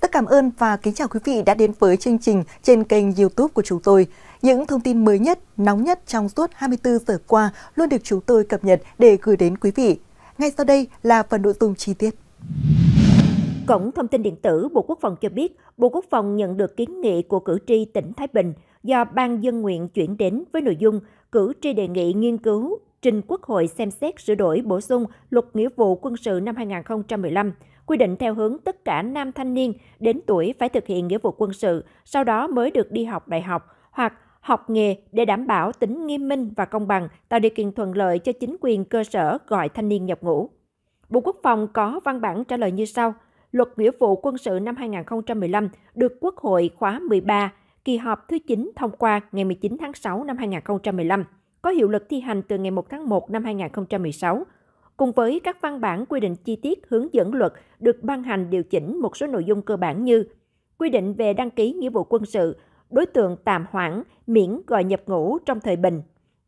tất cảm ơn và kính chào quý vị đã đến với chương trình trên kênh YouTube của chúng tôi. Những thông tin mới nhất, nóng nhất trong suốt 24 giờ qua luôn được chúng tôi cập nhật để gửi đến quý vị. Ngay sau đây là phần nội dung chi tiết. Cổng thông tin điện tử Bộ Quốc phòng cho biết, Bộ Quốc phòng nhận được kiến nghị của cử tri tỉnh Thái Bình do Ban dân nguyện chuyển đến với nội dung cử tri đề nghị nghiên cứu trình Quốc hội xem xét sửa đổi bổ sung luật nghĩa vụ quân sự năm 2015, quy định theo hướng tất cả nam thanh niên đến tuổi phải thực hiện nghĩa vụ quân sự, sau đó mới được đi học đại học hoặc học nghề để đảm bảo tính nghiêm minh và công bằng, tạo điều kiện thuận lợi cho chính quyền cơ sở gọi thanh niên nhập ngũ. Bộ Quốc phòng có văn bản trả lời như sau. Luật nghĩa vụ quân sự năm 2015 được Quốc hội khóa 13, kỳ họp thứ 9 thông qua ngày 19 tháng 6 năm 2015 có hiệu lực thi hành từ ngày 1 tháng 1 năm 2016, cùng với các văn bản quy định chi tiết hướng dẫn luật được ban hành điều chỉnh một số nội dung cơ bản như quy định về đăng ký nghĩa vụ quân sự, đối tượng tạm hoãn, miễn gọi nhập ngũ trong thời bình,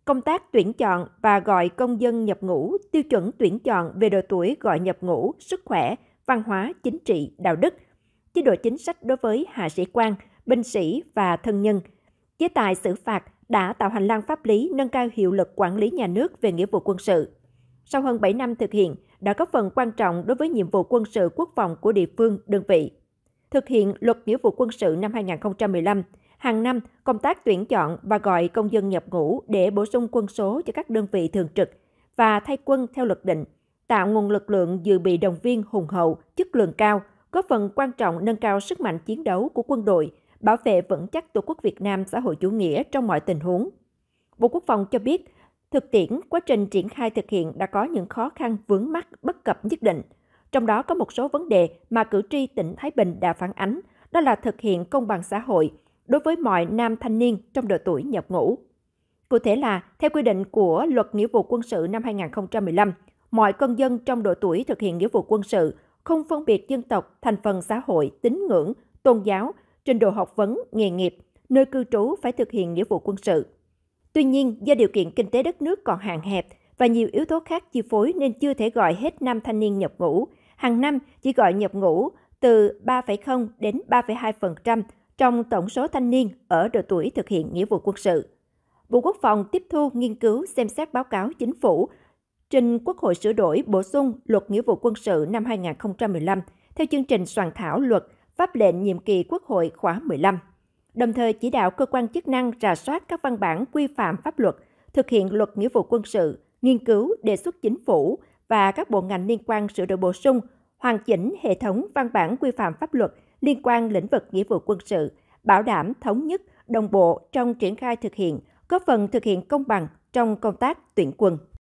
công tác tuyển chọn và gọi công dân nhập ngũ, tiêu chuẩn tuyển chọn về độ tuổi gọi nhập ngũ, sức khỏe, văn hóa, chính trị, đạo đức, chế độ chính sách đối với hạ sĩ quan, binh sĩ và thân nhân, chế tài xử phạt đã tạo hành lang pháp lý nâng cao hiệu lực quản lý nhà nước về nghĩa vụ quân sự. Sau hơn 7 năm thực hiện, đã có phần quan trọng đối với nhiệm vụ quân sự quốc phòng của địa phương, đơn vị. Thực hiện luật nghĩa vụ quân sự năm 2015, hàng năm công tác tuyển chọn và gọi công dân nhập ngũ để bổ sung quân số cho các đơn vị thường trực và thay quân theo luật định, tạo nguồn lực lượng dự bị đồng viên hùng hậu, chất lượng cao, góp phần quan trọng nâng cao sức mạnh chiến đấu của quân đội bảo vệ vững chắc Tổ quốc Việt Nam xã hội chủ nghĩa trong mọi tình huống. Bộ Quốc phòng cho biết, thực tiễn quá trình triển khai thực hiện đã có những khó khăn vướng mắc bất cập nhất định. Trong đó có một số vấn đề mà cử tri tỉnh Thái Bình đã phản ánh, đó là thực hiện công bằng xã hội đối với mọi nam thanh niên trong độ tuổi nhập ngũ. Cụ thể là, theo quy định của Luật Nghĩa vụ quân sự năm 2015, mọi công dân trong độ tuổi thực hiện nghĩa vụ quân sự không phân biệt dân tộc, thành phần xã hội, tín ngưỡng, tôn giáo trình độ học vấn, nghề nghiệp, nơi cư trú phải thực hiện nghĩa vụ quân sự. Tuy nhiên, do điều kiện kinh tế đất nước còn hạn hẹp và nhiều yếu tố khác chi phối nên chưa thể gọi hết năm thanh niên nhập ngũ. Hàng năm chỉ gọi nhập ngũ từ 3,0 đến 3,2% trong tổng số thanh niên ở độ tuổi thực hiện nghĩa vụ quân sự. Bộ Quốc phòng tiếp thu, nghiên cứu, xem xét báo cáo chính phủ trình Quốc hội sửa đổi bổ sung luật nghĩa vụ quân sự năm 2015 theo chương trình soạn thảo luật pháp lệnh nhiệm kỳ Quốc hội khóa 15, đồng thời chỉ đạo cơ quan chức năng rà soát các văn bản quy phạm pháp luật, thực hiện luật nghĩa vụ quân sự, nghiên cứu, đề xuất chính phủ và các bộ ngành liên quan sửa đổi bổ sung, hoàn chỉnh hệ thống văn bản quy phạm pháp luật liên quan lĩnh vực nghĩa vụ quân sự, bảo đảm thống nhất, đồng bộ trong triển khai thực hiện, góp phần thực hiện công bằng trong công tác tuyển quân.